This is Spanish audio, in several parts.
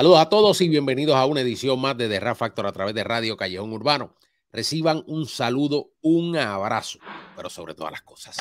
Saludos a todos y bienvenidos a una edición más de The Rap Factor a través de Radio Callejón Urbano. Reciban un saludo, un abrazo, pero sobre todas las cosas.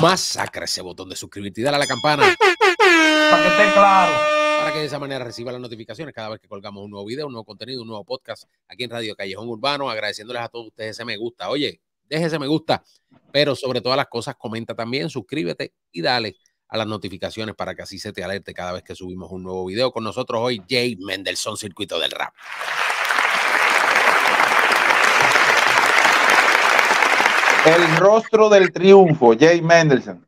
Masacre ese botón de suscribirte y dale a la campana. Para que esté claro. Para que de esa manera reciba las notificaciones cada vez que colgamos un nuevo video, un nuevo contenido, un nuevo podcast aquí en Radio Callejón Urbano. Agradeciéndoles a todos ustedes ese me gusta. Oye, déjese me gusta, pero sobre todas las cosas comenta también, suscríbete y dale a las notificaciones para que así se te alerte cada vez que subimos un nuevo video. Con nosotros hoy Jay Mendelssohn, Circuito del Rap. El rostro del triunfo, Jay Mendelssohn.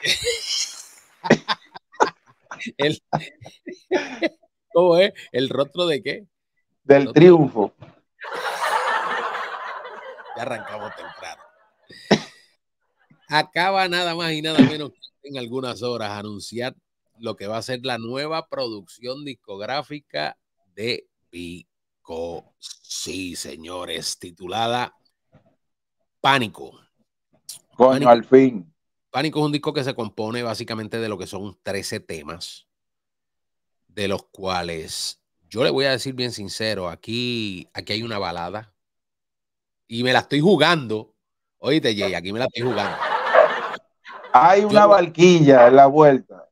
el, ¿Cómo es? ¿El rostro de qué? Del triunfo. Ya arrancamos temprano acaba nada más y nada menos que en algunas horas anunciar lo que va a ser la nueva producción discográfica de Pico. Sí, señores, titulada Pánico. Pánico, al fin. Pánico es un disco que se compone básicamente de lo que son 13 temas, de los cuales yo le voy a decir bien sincero, aquí, aquí hay una balada y me la estoy jugando. Oíste, Jay, aquí me la estoy jugando. Hay una valquilla en la vuelta.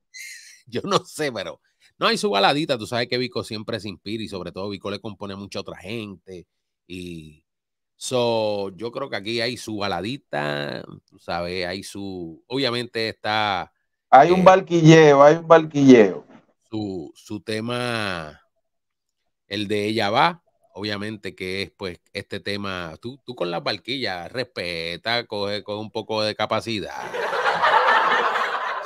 Yo no sé, pero no hay su baladita. Tú sabes que Vico siempre es inspira y sobre todo Vico le compone mucho otra gente. Y so, yo creo que aquí hay su baladita, tú sabes, hay su. Obviamente está. Hay un valquilleo, eh, hay un barquilleo. Su, tema, el de ella va, obviamente que es pues este tema, tú, con la barquillas, respeta, coge, con un poco de capacidad.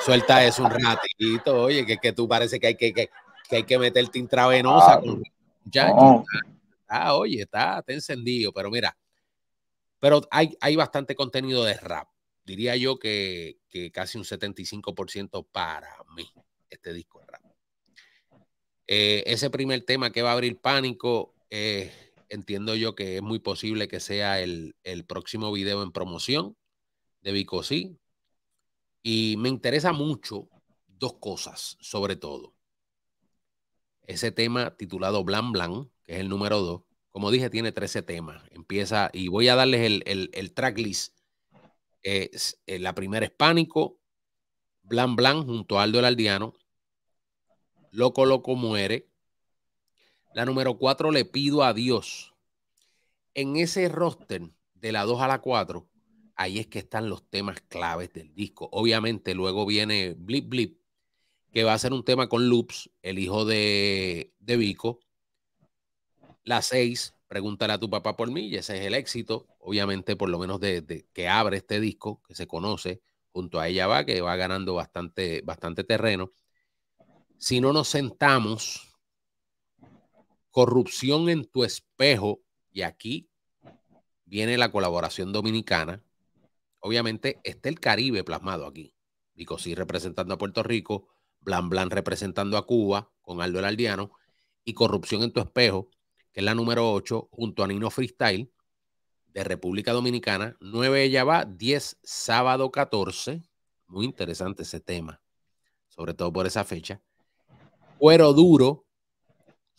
Suelta eso un ratito, oye, que, tú parece que hay que, que, que hay que meterte intravenosa. Ah, con, ya, oye, está, encendido, pero mira, pero hay, hay bastante contenido de rap. Diría yo que, casi un 75% para mí, este disco de rap. Eh, ese primer tema que va a abrir pánico, eh, entiendo yo que es muy posible que sea el, el próximo video en promoción de Bicosí. Y me interesa mucho dos cosas, sobre todo. Ese tema titulado Blan Blan, que es el número dos. Como dije, tiene 13 temas. Empieza, y voy a darles el, el, el tracklist. Eh, la primera es Pánico, Blan Blan junto a Aldo el Aldiano, Loco Loco Muere. La número cuatro, Le Pido a Dios. En ese roster de la 2 a la 4, ahí es que están los temas claves del disco. Obviamente luego viene Blip Blip, que va a ser un tema con Loops, el hijo de, de Vico. La 6, Pregúntale a tu papá por mí, y ese es el éxito, obviamente, por lo menos que abre este disco, que se conoce, junto a ella va, que va ganando bastante, bastante terreno. Si no nos sentamos, corrupción en tu espejo, y aquí viene la colaboración dominicana, obviamente está el Caribe plasmado aquí. y representando a Puerto Rico, Blan Blan representando a Cuba con Aldo el Aldiano y Corrupción en tu espejo, que es la número 8, junto a Nino Freestyle de República Dominicana. 9 ella va, 10 sábado 14. Muy interesante ese tema, sobre todo por esa fecha. Cuero duro,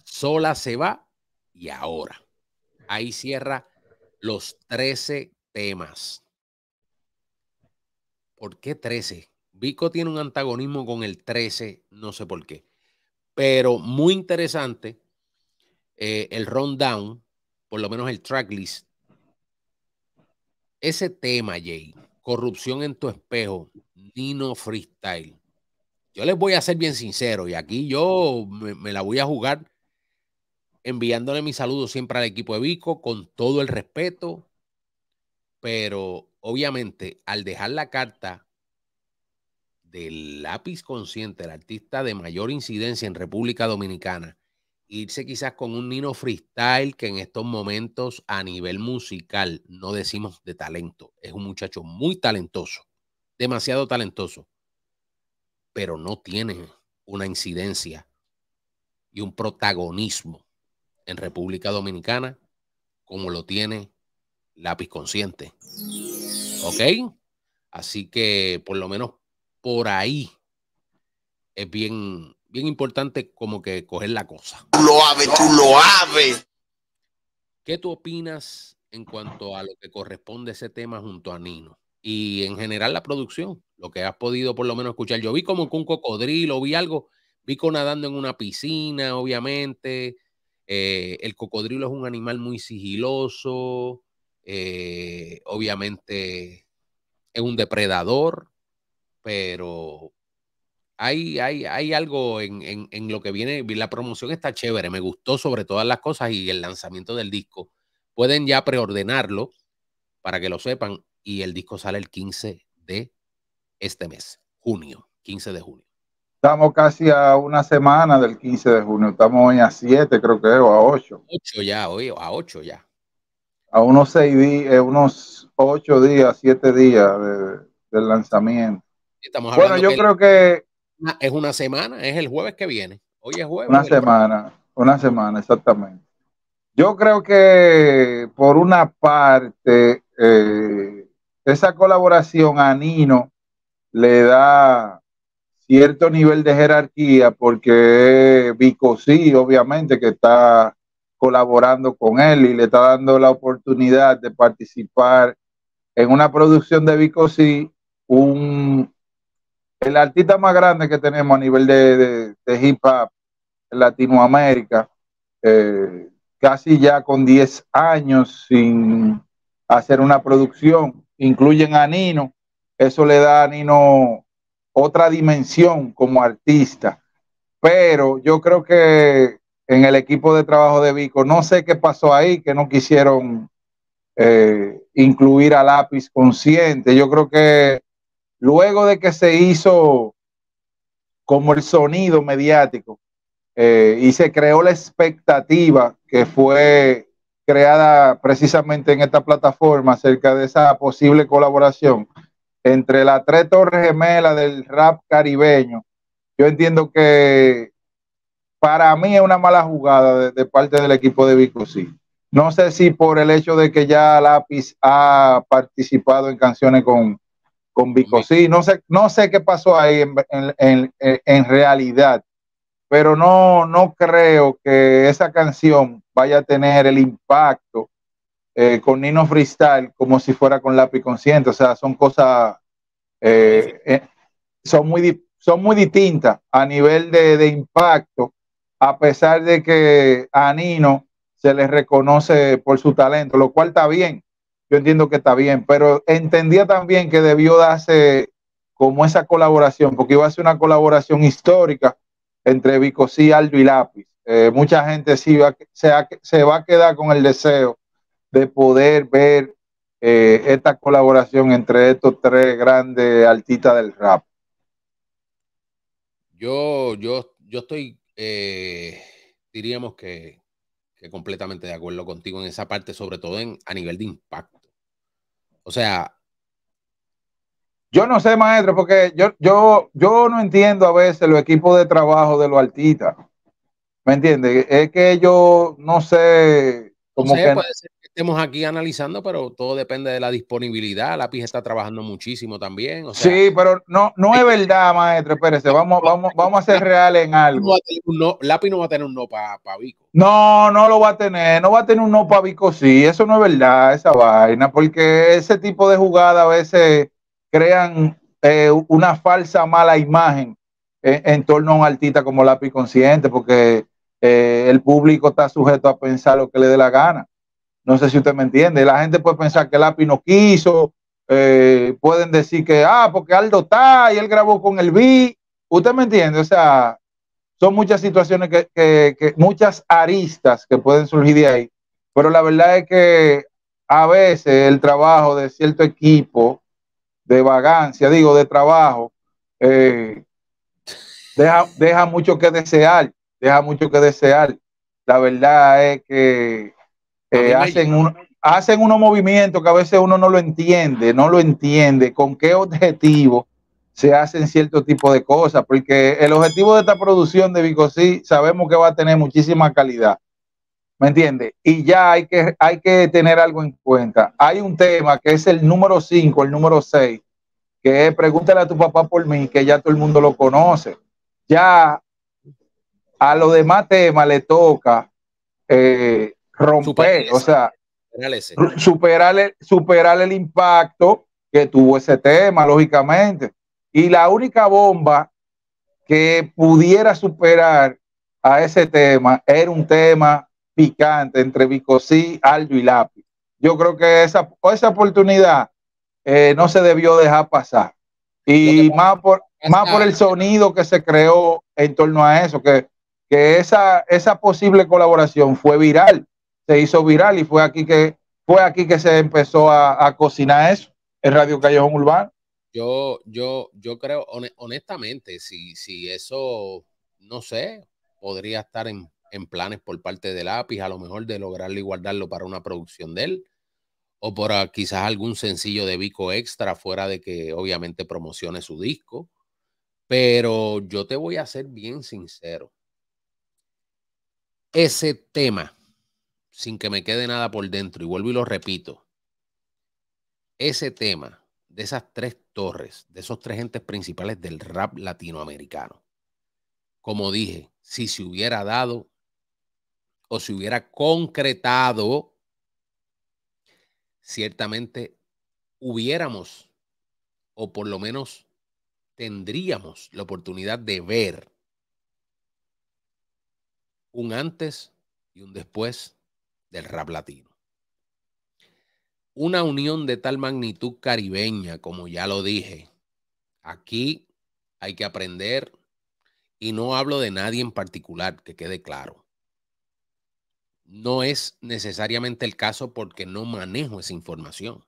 sola se va y ahora. Ahí cierra los 13 temas. ¿Por qué 13? Vico tiene un antagonismo con el 13, no sé por qué. Pero muy interesante eh, el rundown, por lo menos el tracklist. Ese tema, Jay, corrupción en tu espejo, Nino Freestyle. Yo les voy a ser bien sincero y aquí yo me, me la voy a jugar enviándole mis saludos siempre al equipo de Vico con todo el respeto, pero obviamente, al dejar la carta del lápiz consciente, el artista de mayor incidencia en República Dominicana, irse quizás con un Nino Freestyle, que en estos momentos a nivel musical no decimos de talento, es un muchacho muy talentoso, demasiado talentoso, pero no tiene una incidencia y un protagonismo en República Dominicana como lo tiene Lápiz Consciente. ¿Ok? Así que por lo menos por ahí es bien, bien importante como que coger la cosa. Tú lo aves, tú lo aves ¿Qué tú opinas en cuanto a lo que corresponde ese tema junto a Nino? Y en general la producción, lo que has podido por lo menos escuchar. Yo vi como que un cocodrilo, vi algo, vi nadando en una piscina, obviamente. Eh, el cocodrilo es un animal muy sigiloso. Eh, obviamente es un depredador, pero hay, hay, hay algo en, en, lo que viene. La promoción está chévere, me gustó sobre todas las cosas y el lanzamiento del disco. Pueden ya preordenarlo para que lo sepan y el disco sale el 15 de este mes, junio, 15 de junio. Estamos casi a una semana del 15 de junio, estamos hoy a 7 creo que, o a 8. 8 ya, hoy a 8 ya a unos seis días, eh, unos ocho días, siete días del lanzamiento. bueno, yo creo que es una semana, es el jueves que viene. Hoy es jueves. Una semana, una semana, exactamente. Yo creo que por una parte eh, esa colaboración a Nino le da cierto nivel de jerarquía porque sí, obviamente, que está colaborando con él y le está dando la oportunidad de participar en una producción de Bicosí, un el artista más grande que tenemos a nivel de, hip hop en Latinoamérica, eh, casi ya con 10 años sin hacer una producción, incluyen a Nino, eso le da a Nino otra dimensión como artista, pero yo creo que en el equipo de trabajo de Vico. No sé qué pasó ahí, que no quisieron eh, incluir a lápiz consciente. Yo creo que luego de que se hizo como el sonido mediático eh, y se creó la expectativa que fue creada precisamente en esta plataforma acerca de esa posible colaboración entre las tres torres gemelas del rap caribeño. Yo entiendo que para mí es una mala jugada de, parte del equipo de Vicosí. No sé si por el hecho de que ya Lápiz ha participado en canciones con, con Vicosí, no sé, no sé qué pasó ahí en, realidad, pero no, creo que esa canción vaya a tener el impacto eh, con Nino Freestyle como si fuera con Lápiz Consciente. O sea, son cosas, eh, eh, son, muy, son muy distintas a nivel de, de impacto a pesar de que a Nino se le reconoce por su talento, lo cual está bien, yo entiendo que está bien, pero entendía también que debió darse como esa colaboración, porque iba a ser una colaboración histórica entre Vicosí, Aldo y Lápiz. Eh, mucha gente sí se, va a quedar con el deseo de poder ver eh, esta colaboración entre estos tres grandes artistas del rap. Yo, yo, yo estoy eh, diríamos que, completamente de acuerdo contigo en esa parte, sobre todo en, a nivel de impacto. O sea... Yo no sé, maestro, porque yo, yo, yo no entiendo a veces los equipos de trabajo de los artistas. ¿Me entiendes? Es que yo no sé como que... puede ser que estemos aquí analizando, pero todo depende de la disponibilidad. Lápiz está trabajando muchísimo también. sí, pero no, no es verdad, maestro. Espérese, vamos, vamos, vamos a ser reales en algo. Lápiz no va a tener un no para pa Vico. No, no lo va a tener. No va a tener un no para Vico, sí. Eso no es verdad, esa vaina, porque ese tipo de jugada a veces crean eh, una falsa mala imagen en, en torno a un artista como Lápiz Consciente, porque eh, el público está sujeto a pensar lo que le dé la gana. No sé si usted me entiende. La gente puede pensar que el no quiso, eh, pueden decir que, ah, porque Aldo está y él grabó con el B. Usted me entiende, o sea, son muchas situaciones que, muchas aristas que pueden surgir de ahí. Pero la verdad es que a veces el trabajo de cierto equipo de vagancia, digo, de trabajo, eh, deja mucho que desear deja mucho que desear. La verdad es que eh, hacen, un, hacen unos movimientos que a veces uno no lo entiende, no lo entiende con qué objetivo se hacen cierto tipo de cosas, porque el objetivo de esta producción de Vicosí sabemos que va a tener muchísima calidad. ¿Me entiende? Y ya hay que, hay que tener algo en cuenta. Hay un tema que es el número 5, el número 6, que es pregúntale a tu papá por mí, que ya todo el mundo lo conoce. Ya a los demás temas le toca eh, romper, o sea, superar el, el impacto que tuvo ese tema, lógicamente. Y la única bomba que pudiera superar a ese tema era un tema picante entre Vicosí, Aldo y Lápiz. Yo creo que esa, esa oportunidad eh, no se debió dejar pasar. Y más por, más por el sonido que se creó en torno a eso, que que esa, esa posible colaboración fue viral, se hizo viral y fue aquí que, fue aquí que se empezó a, cocinar eso, el Radio Callejón Urbano. Yo, yo, yo creo, honestamente, si, si eso, no sé, podría estar en, en planes por parte de Lápiz, a lo mejor de lograrlo y guardarlo para una producción de él, o por ah, quizás algún sencillo de Vico extra, fuera de que obviamente promocione su disco. Pero yo te voy a ser bien sincero ese tema, sin que me quede nada por dentro, y vuelvo y lo repito, ese tema de esas tres torres, de esos tres entes principales del rap latinoamericano, como dije, si se hubiera dado o se hubiera concretado, ciertamente hubiéramos, o por lo menos tendríamos la oportunidad de ver un antes y un después del rap latino. Una unión de tal magnitud caribeña, como ya lo dije, aquí hay que aprender y no hablo de nadie en particular, que quede claro. No es necesariamente el caso porque no manejo esa información.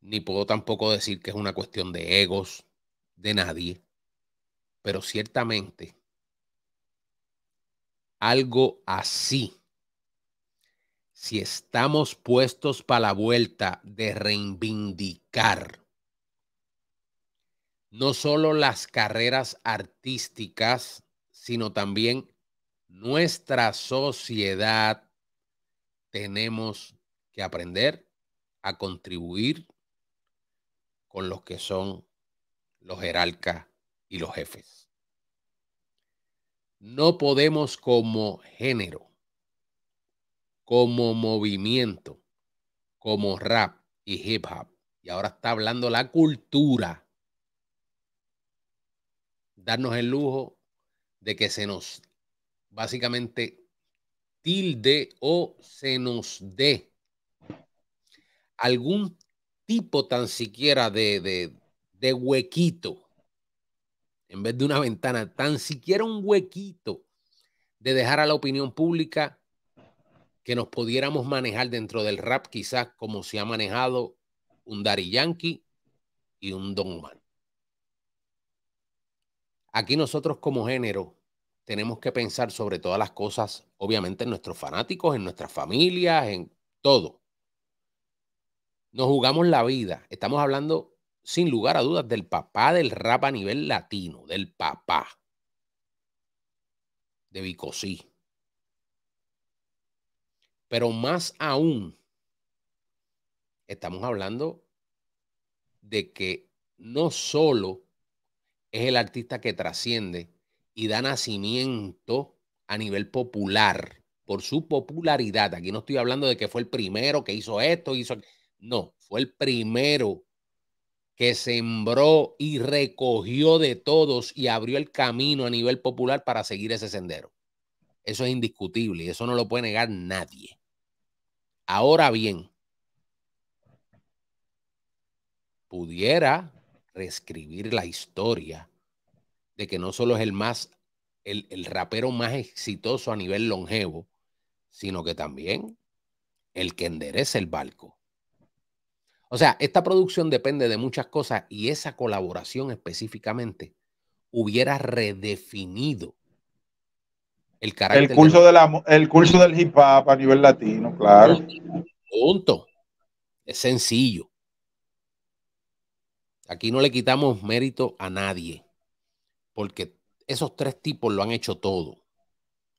Ni puedo tampoco decir que es una cuestión de egos de nadie, pero ciertamente algo así. Si estamos puestos para la vuelta de reivindicar no solo las carreras artísticas, sino también nuestra sociedad, tenemos que aprender a contribuir con los que son los jerarcas y los jefes. No podemos como género, como movimiento, como rap y hip hop. Y ahora está hablando la cultura. Darnos el lujo de que se nos básicamente tilde o se nos dé algún tipo tan siquiera de, de, de huequito en vez de una ventana, tan siquiera un huequito de dejar a la opinión pública que nos pudiéramos manejar dentro del rap, quizás como se ha manejado un Dari Yankee y un Don Juan Aquí nosotros como género tenemos que pensar sobre todas las cosas, obviamente en nuestros fanáticos, en nuestras familias, en todo. Nos jugamos la vida. Estamos hablando sin lugar a dudas, del papá del rap a nivel latino, del papá de Vicosí. Pero más aún, estamos hablando de que no solo es el artista que trasciende y da nacimiento a nivel popular por su popularidad. Aquí no estoy hablando de que fue el primero que hizo esto, hizo... No, fue el primero que sembró y recogió de todos y abrió el camino a nivel popular para seguir ese sendero. Eso es indiscutible y eso no lo puede negar nadie. Ahora bien, pudiera reescribir la historia de que no solo es el más, el, rapero más exitoso a nivel longevo, sino que también el que endereza el barco o sea, esta producción depende de muchas cosas y esa colaboración específicamente hubiera redefinido el carácter. El curso, del, el curso del hip hop a nivel latino, claro. Punto. Es sencillo. Aquí no le quitamos mérito a nadie, porque esos tres tipos lo han hecho todo.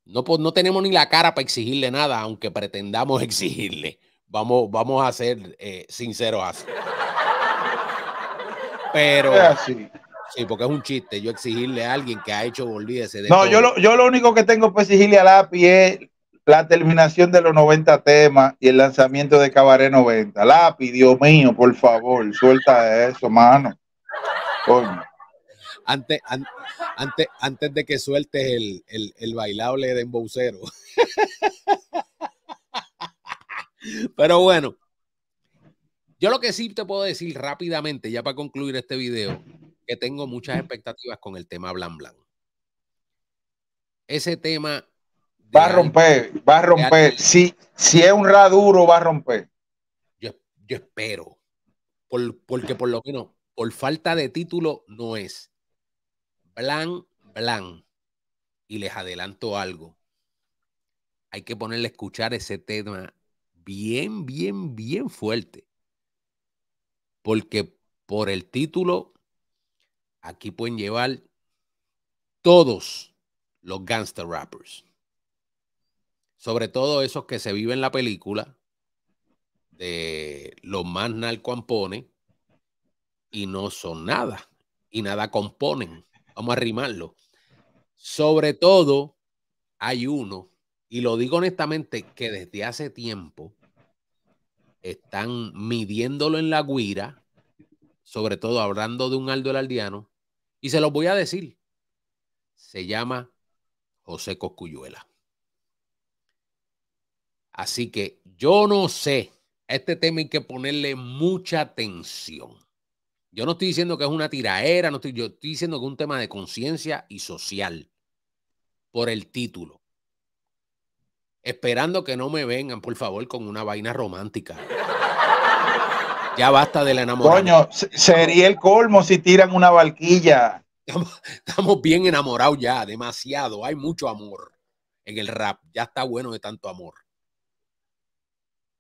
No, no tenemos ni la cara para exigirle nada, aunque pretendamos exigirle. Vamos, vamos a ser eh, sinceros Pero. Sí, porque es un chiste. Yo exigirle a alguien que ha hecho, olvídese No, yo lo, yo lo único que tengo para exigirle a Lapi es la terminación de los 90 temas y el lanzamiento de Cabaret 90. Lápiz, Dios mío, por favor, suelta eso, mano. Antes, antes, antes de que sueltes el, el, el bailable de embocero. Pero bueno, yo lo que sí te puedo decir rápidamente, ya para concluir este video, que tengo muchas expectativas con el tema Blan Blan. Ese tema. Va a romper, va a romper. Si, si es un ra duro, va a romper. Yo, espero. porque por lo menos, por falta de título, no es. Blan, Blan. Y les adelanto algo. Hay que ponerle a escuchar ese tema bien, bien, bien fuerte. Porque por el título, aquí pueden llevar todos los gangster rappers. Sobre todo esos que se viven la película de los más narcoampones y no son nada y nada componen. Vamos a arrimarlo. Sobre todo hay uno, y lo digo honestamente, que desde hace tiempo están midiéndolo en la guira, sobre todo hablando de un Aldo aldeano y se los voy a decir. Se llama José Coscuyuela. Así que yo no sé, este tema hay que ponerle mucha atención. Yo no estoy diciendo que es una tiraera, no estoy, yo estoy diciendo que es un tema de conciencia y social por el título esperando que no me vengan, por favor, con una vaina romántica. Ya basta la enamorada. Coño, sería el colmo si tiran una valquilla. Estamos, bien enamorados ya, demasiado. Hay mucho amor en el rap. Ya está bueno de tanto amor.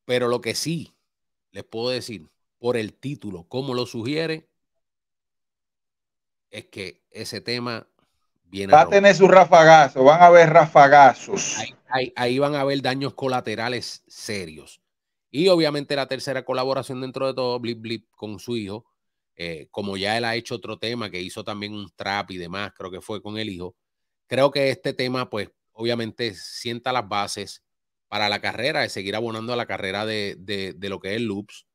Pero lo que sí les puedo decir, por el título, como lo sugiere, es que ese tema viene. Va a, tener su rafagazo, van a ver rafagazos ahí, van a haber daños colaterales serios. Y obviamente la tercera colaboración dentro de todo, Blip Blip con su hijo, eh, como ya él ha hecho otro tema que hizo también un trap y demás, creo que fue con el hijo. Creo que este tema, pues obviamente sienta las bases para la carrera, de seguir abonando a la carrera de, de, lo que es Loops.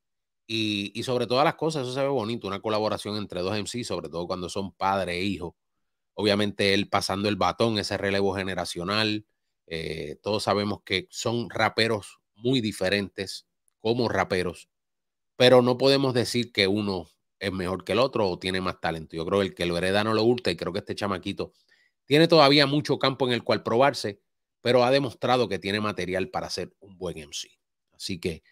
Y, y, sobre todas las cosas, eso se ve bonito, una colaboración entre dos MC, sobre todo cuando son padre e hijo. Obviamente él pasando el batón, ese relevo generacional, eh, todos sabemos que son raperos muy diferentes como raperos, pero no podemos decir que uno es mejor que el otro o tiene más talento. Yo creo que el que lo hereda no lo hurta y creo que este chamaquito tiene todavía mucho campo en el cual probarse, pero ha demostrado que tiene material para ser un buen MC. Así que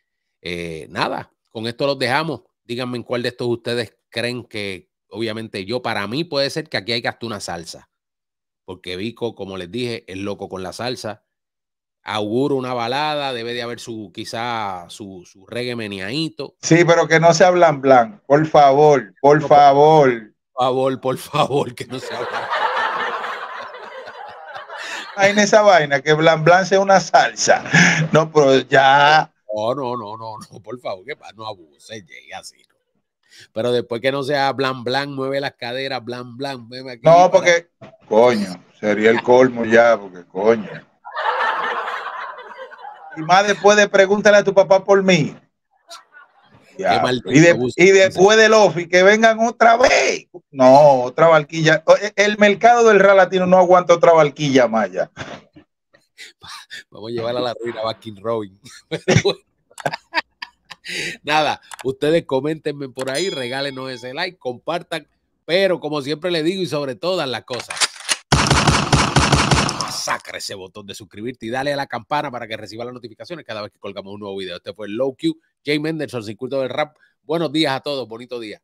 eh, nada, con esto los dejamos. Díganme en cuál de estos ustedes creen que, obviamente, yo para mí puede ser que aquí hay que una salsa porque Vico, como les dije, es loco con la salsa. Auguro una balada, debe de haber su quizá su, reggae Sí, pero que no sea blan blan, por favor, por favor. Por favor, por favor, que no sea blan. Hay en esa vaina, que blan blan sea una salsa. No, pero ya. No, no, no, no, no, por favor, que no abuse, llegue así pero después que no sea blan, blan, mueve las caderas, blan, blan. no, porque, coño, sería el colmo ya, porque, coño. Y más después de pregúntale a tu papá por mí. y, después del OFI, que vengan otra vez. No, otra barquilla. E, el mercado del Real Latino no aguanta otra barquilla más Vamos a llevar a la ruina a King Robin. Nada, ustedes coméntenme por ahí, regálenos ese like, compartan, pero como siempre le digo y sobre todas las cosas, masacre ese botón de suscribirte y dale a la campana para que reciba las notificaciones cada vez que colgamos un nuevo video. Este fue el Low Q, Jay Menderson, Circuito del Rap. Buenos días a todos, bonito día.